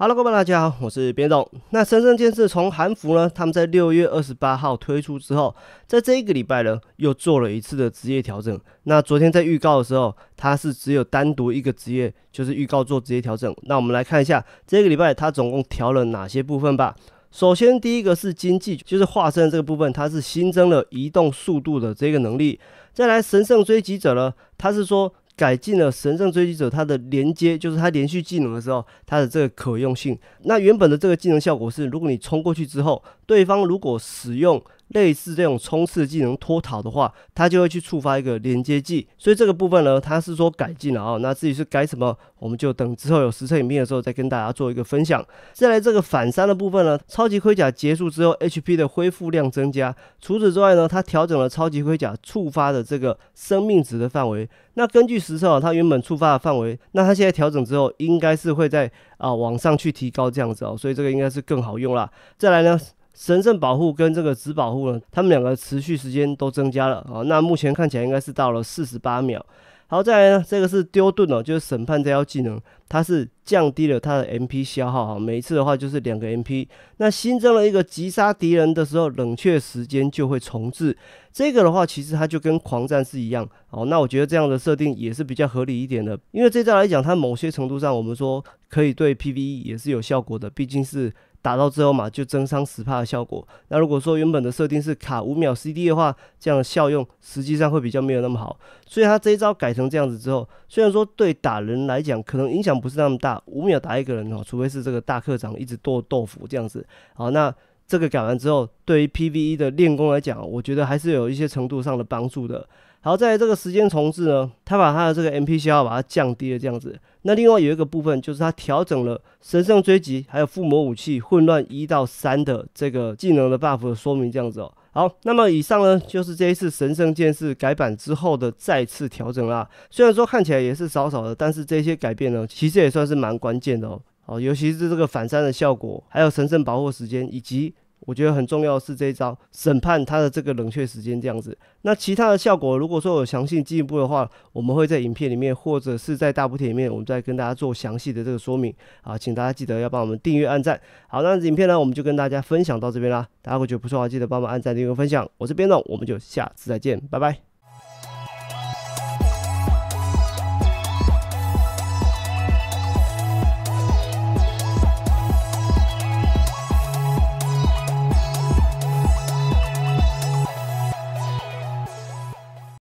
Hello，各位大家好，我是边总。那神圣剑士从韩服呢，他们在六月二十八号推出之后，在这一个礼拜呢，又做了一次的职业调整。那昨天在预告的时候，它是只有单独一个职业，就是预告做职业调整。那我们来看一下这个礼拜它总共调了哪些部分吧。首先第一个是经济，就是化身这个部分，它是新增了移动速度的这个能力。再来神圣追击者呢，它是说。改进了神圣追击者，它的连接就是它连续技能的时候，它的这个可用性。那原本的这个技能效果是，如果你冲过去之后，对方如果使用。类似这种冲刺技能脱逃的话，它就会去触发一个连接技，所以这个部分呢，它是说改进了啊。那至于是改什么，我们就等之后有实测影片的时候再跟大家做一个分享。再来这个反三的部分呢，超级盔甲结束之后，HP 的恢复量增加。除此之外呢，它调整了超级盔甲触发的这个生命值的范围。那根据实测啊，它原本触发的范围，那它现在调整之后，应该是会在啊往上去提高这样子哦，所以这个应该是更好用了。再来呢？神圣保护跟这个直保护呢，他们两个持续时间都增加了啊。那目前看起来应该是到了四十八秒。好，再来呢，这个是丢盾哦，就是审判这招技能，它是降低了它的 MP 消耗哈。每一次的话就是两个 MP。那新增了一个击杀敌人的时候冷却时间就会重置。这个的话其实它就跟狂战士一样哦。那我觉得这样的设定也是比较合理一点的，因为这招来讲，它某些程度上我们说可以对 PVE 也是有效果的，毕竟是。打到之后嘛，就增伤十帕的效果。那如果说原本的设定是卡五秒 CD 的话，这样效用实际上会比较没有那么好。所以他这一招改成这样子之后，虽然说对打人来讲可能影响不是那么大，五秒打一个人哦，除非是这个大课长一直剁豆腐这样子。好，那。这个改完之后，对于 PVE 的练功来讲，我觉得还是有一些程度上的帮助的。好，在这个时间重置呢，他把他的这个 MP 消耗把它降低了这样子。那另外有一个部分就是他调整了神圣追击，还有附魔武器混乱一到三的这个技能的 buff 的说明这样子哦。好，那么以上呢就是这一次神圣剑士改版之后的再次调整啦。虽然说看起来也是少少的，但是这些改变呢，其实也算是蛮关键的哦。哦，尤其是这个反三的效果，还有神圣保护时间，以及我觉得很重要的是这一招审判它的这个冷却时间这样子。那其他的效果，如果说有详细进一步的话，我们会在影片里面或者是在大补贴里面，我们再跟大家做详细的这个说明啊，请大家记得要帮我们订阅、按赞。好，那影片呢，我们就跟大家分享到这边啦。大家如果觉得不错的话，记得帮忙按赞、订阅、分享。我这边呢，我们就下次再见，拜拜。